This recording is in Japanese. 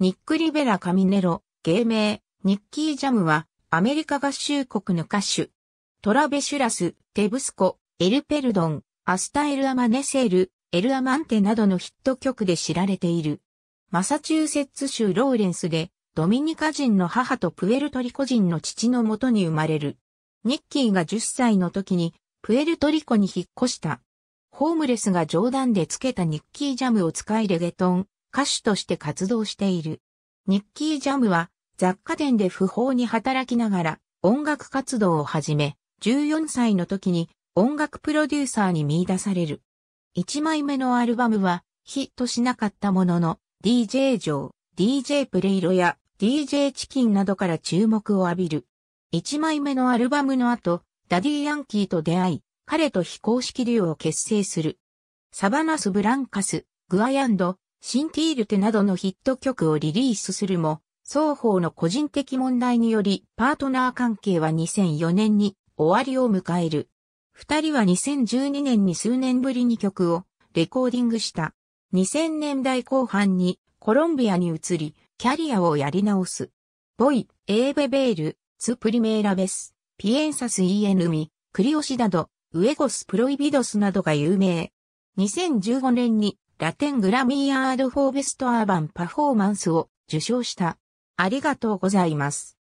ニック・リベラ・カミネロ、芸名、ニッキー・ジャムは、アメリカ合衆国の歌手。トラベシュラス、テブスコ、エル・ペルドン、アスタ・エル・アマネセール、エル・アマンテなどのヒット曲で知られている。マサチューセッツ州ローレンスで、ドミニカ人の母とプエルトリコ人の父のもとに生まれる。ニッキーが10歳の時に、プエルトリコに引っ越した。ホームレスが冗談でつけたニッキージャムを使いレゲトン、歌手として活動している。ニッキー・ジャムは雑貨店で不法に働きながら音楽活動を始め、14歳の時に音楽プロデューサーに見出される。1枚目のアルバムはヒットしなかったものの DJ ジョー、DJ プレイロや DJ チキンなどから注目を浴びる。1枚目のアルバムの後、ダディ・ヤンキーと出会い、彼と非公式デュオを結成する。サバナス・ブランカス、グアヤンド、シンティールテなどのヒット曲をリリースするも、双方の個人的問題によりパートナー関係は2004年に終わりを迎える。二人は2012年に数年ぶりに曲をレコーディングした。2000年代後半にコロンビアに移り、キャリアをやり直す。ボイ、エーベベール、ツプリメーラベス、ピエンサスイエヌミ、クリオシダド、ウエゴスプロイビドスなどが有名。2015年にラテングラミーアードフォーベストアーバンパフォーマンスを受賞した。ありがとうございます。